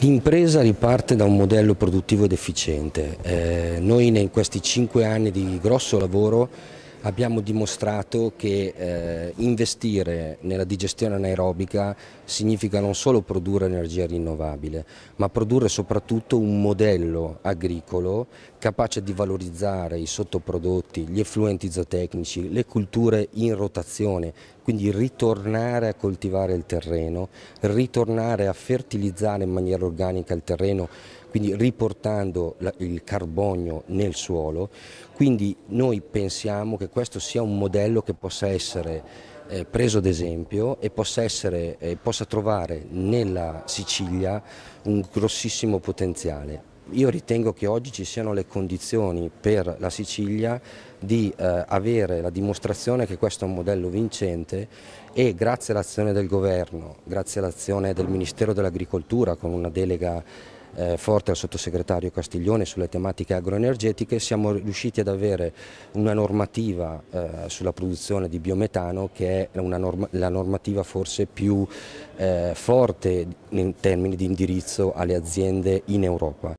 L'impresa riparte da un modello produttivo ed efficiente. Eh, noi in questi cinque anni di grosso lavoro abbiamo dimostrato che eh, investire nella digestione anaerobica significa non solo produrre energia rinnovabile, ma produrre soprattutto un modello agricolo capace di valorizzare i sottoprodotti, gli effluenti zootecnici, le culture in rotazione, quindi ritornare a coltivare il terreno, ritornare a fertilizzare in maniera organica il terreno, quindi riportando il carbonio nel suolo. Quindi noi pensiamo che questo sia un modello che possa essere eh, preso d'esempio e possa, essere, eh, possa trovare nella Sicilia un grossissimo potenziale. Io ritengo che oggi ci siano le condizioni per la Sicilia di eh, avere la dimostrazione che questo è un modello vincente e grazie all'azione del governo, grazie all'azione del Ministero dell'Agricoltura con una delega eh, forte al sottosegretario Castiglione sulle tematiche agroenergetiche, siamo riusciti ad avere una normativa eh, sulla produzione di biometano che è norma la normativa forse più eh, forte in termini di indirizzo alle aziende in Europa.